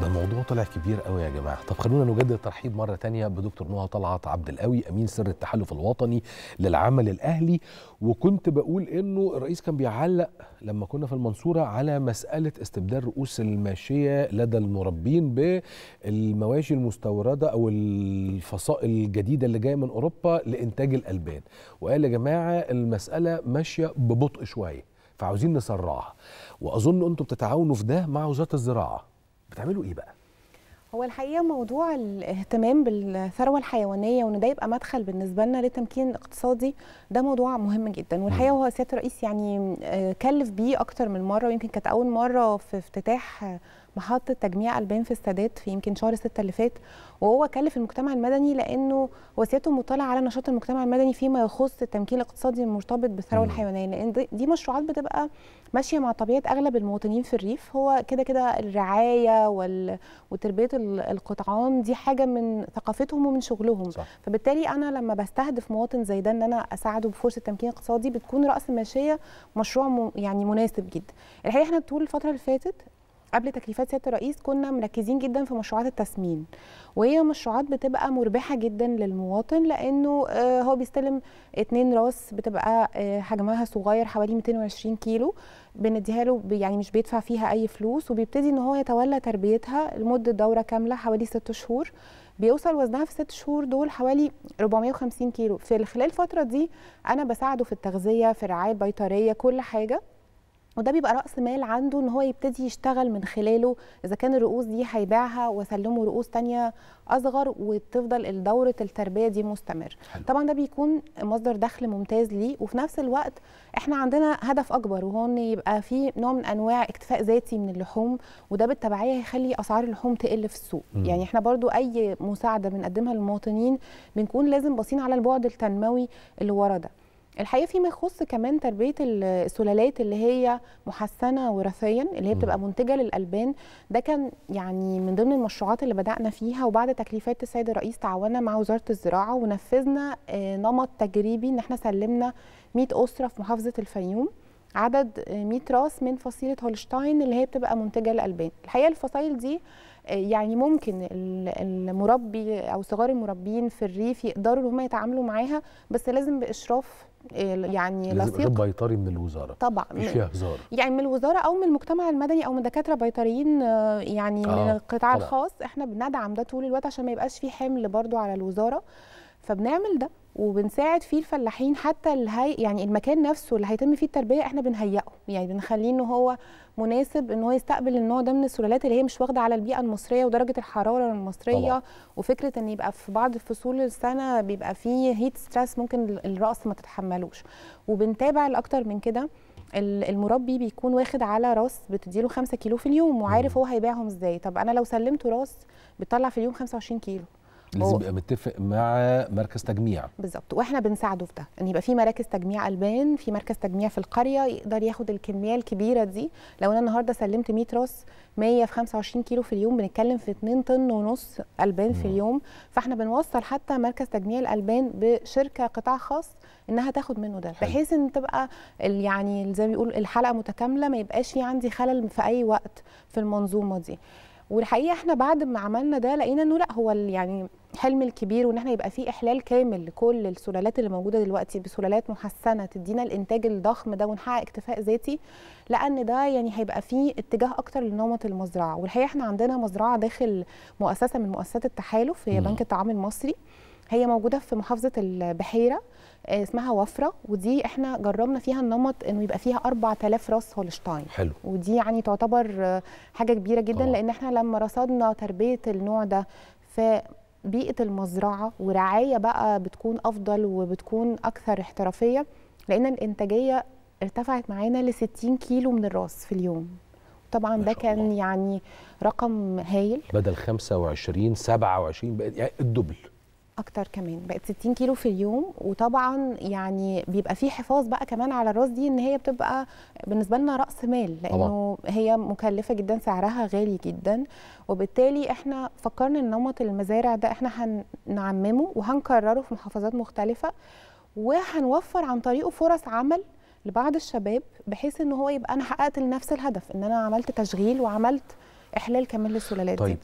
ده الموضوع طلع كبير قوي يا جماعه طب خلونا نجدد الترحيب مره تانية بدكتور نهى طلعت عبد القوي امين سر التحالف الوطني للعمل الاهلي وكنت بقول انه الرئيس كان بيعلق لما كنا في المنصوره على مساله استبدال رؤوس الماشيه لدى المربين بالمواشي المستورده او الفصائل الجديده اللي جايه من اوروبا لانتاج الالبان وقال يا جماعه المساله ماشيه ببطء شويه فعاوزين نسرعها واظن انتم بتتعاونوا في ده مع وزاره الزراعه بتعملوا ايه بقى هو الحقيقه موضوع الاهتمام بالثروه الحيوانيه وان ده يبقى مدخل بالنسبه لنا للتمكين اقتصادي ده موضوع مهم جدا والحقيقه هو سياده الرئيس يعني آه، كلف بيه اكتر من مره ويمكن كانت اول مره في افتتاح محطه تجميع البان في السادات في يمكن شهر 6 اللي فات وهو كلف المجتمع المدني لانه وسياته مطلعه على نشاط المجتمع المدني فيما يخص التمكين الاقتصادي المرتبط بالثروه الحيوانيه لان دي مشروعات بتبقى ماشيه مع طبيعه اغلب المواطنين في الريف هو كده كده الرعايه وال... وتربيه القطعان دي حاجه من ثقافتهم ومن شغلهم صح. فبالتالي انا لما بستهدف مواطن زي ده ان انا اساعده بفرصه تمكين اقتصادي بتكون راس ماشية مشروع م... يعني مناسب جدا الحقيقه احنا طول الفتره اللي فاتت قبل تكليفات سياده الرئيس كنا مركزين جدا في مشروعات التسمين وهي مشروعات بتبقى مربحه جدا للمواطن لانه آه، هو بيستلم اتنين راس بتبقى آه، حجمها صغير حوالي 220 كيلو بنديها له يعني مش بيدفع فيها اي فلوس وبيبتدي ان هو يتولى تربيتها لمده دوره كامله حوالي ست شهور بيوصل وزنها في ست شهور دول حوالي 450 كيلو في خلال الفتره دي انا بساعده في التغذيه في الرعايه البيطريه كل حاجه وده بيبقى راس مال عنده ان هو يبتدي يشتغل من خلاله اذا كان الرؤوس دي هيبيعها وسلمه رؤوس تانية اصغر وتفضل دوره التربيه دي مستمر حلو. طبعا ده بيكون مصدر دخل ممتاز ليه وفي نفس الوقت احنا عندنا هدف اكبر وهو ان يبقى في نوع من انواع اكتفاء ذاتي من اللحوم وده بالتبعيه هيخلي اسعار اللحوم تقل في السوق م. يعني احنا برضو اي مساعده بنقدمها للمواطنين بنكون لازم باصين على البعد التنموي اللي ورا ده الحقيقه فيما يخص كمان تربيه السلالات اللي هي محسنه وراثيا اللي هي بتبقى منتجه للالبان ده كان يعني من ضمن المشروعات اللي بدانا فيها وبعد تكليفات السيد الرئيس تعاوننا مع وزاره الزراعه ونفذنا آه، نمط تجريبي ان احنا سلمنا 100 اسره في محافظه الفيوم عدد 100 آه، راس من فصيله هولشتاين اللي هي بتبقى منتجه للالبان الحقيقه الفصائل دي آه، يعني ممكن المربي او صغار المربين في الريف يقدروا ان هم يتعاملوا معاها بس لازم باشراف يعني لصيق بيطري من الوزاره طبعا مش فيها هزار يعني من الوزاره او من المجتمع المدني او من دكاتره بيطريين آه، يعني آه. من القطاع طبعا. الخاص احنا بندعم ده طول الوقت عشان ما يبقاش في حمل برضو على الوزاره فبنعمل ده وبنساعد فيه الفلاحين حتى الهي... يعني المكان نفسه اللي هيتم فيه التربيه احنا بنهيئه يعني بنخليه ان هو مناسب ان هو يستقبل النوع ده من السلالات اللي هي مش واخده على البيئه المصريه ودرجه الحراره المصريه طبعا. وفكره ان يبقى في بعض فصول السنه بيبقى فيه هيت ستريس ممكن الراس ما تتحملوش وبنتابع الاكتر من كده المربي بيكون واخد على راس بتديله 5 كيلو في اليوم وعارف هو هيبيعهم ازاي طب انا لو سلمته راس بتطلع في اليوم 25 كيلو لازم يبقى متفق مع مركز تجميع بالظبط واحنا بنساعده في ده ان يبقى في مراكز تجميع البان في مركز تجميع في القريه يقدر ياخد الكميه الكبيره دي لو انا النهارده سلمت 100 راس 100 في 25 كيلو في اليوم بنتكلم في 2 طن ونص البان في اليوم فاحنا بنوصل حتى مركز تجميع الالبان بشركه قطاع خاص انها تاخد منه ده بحيث ان تبقى يعني زي ما بيقول الحلقه متكامله ما يبقاش في عندي خلل في اي وقت في المنظومه دي والحقيقه احنا بعد ما عملنا ده لقينا انه لا هو يعني الحلم الكبير وان احنا يبقى فيه احلال كامل لكل السلالات اللي موجوده دلوقتي بسلالات محسنه تدينا الانتاج الضخم ده ونحقق اكتفاء ذاتي لان ده يعني هيبقى فيه اتجاه اكتر لنمط المزرعه والحقيقه احنا عندنا مزرعه داخل مؤسسه من مؤسسات التحالف هي بنك الطعام المصري هي موجوده في محافظه البحيره آه، اسمها وفره ودي احنا جربنا فيها النمط انه يبقى فيها 4000 راس هولشتاين حلو ودي يعني تعتبر آه، حاجه كبيره جدا طبعا. لان احنا لما رصدنا تربيه النوع ده في بيئه المزرعه ورعايه بقى بتكون افضل وبتكون اكثر احترافيه لان الانتاجيه ارتفعت معانا ل 60 كيلو من الراس في اليوم طبعا ده كان الله. يعني رقم هايل بدل 25 27 يعني الدبل اكتر كمان بقت 60 كيلو في اليوم وطبعا يعني بيبقى في حفاظ بقى كمان على الراس دي ان هي بتبقى بالنسبه لنا راس مال لانه هي مكلفه جدا سعرها غالي جدا وبالتالي احنا فكرنا ان نمط المزارع ده احنا هنعممه وهنكرره في محافظات مختلفه وهنوفر عن طريقه فرص عمل لبعض الشباب بحيث ان هو يبقى انا حققت لنفس الهدف ان انا عملت تشغيل وعملت احلال كمان للسلالات طيب دي.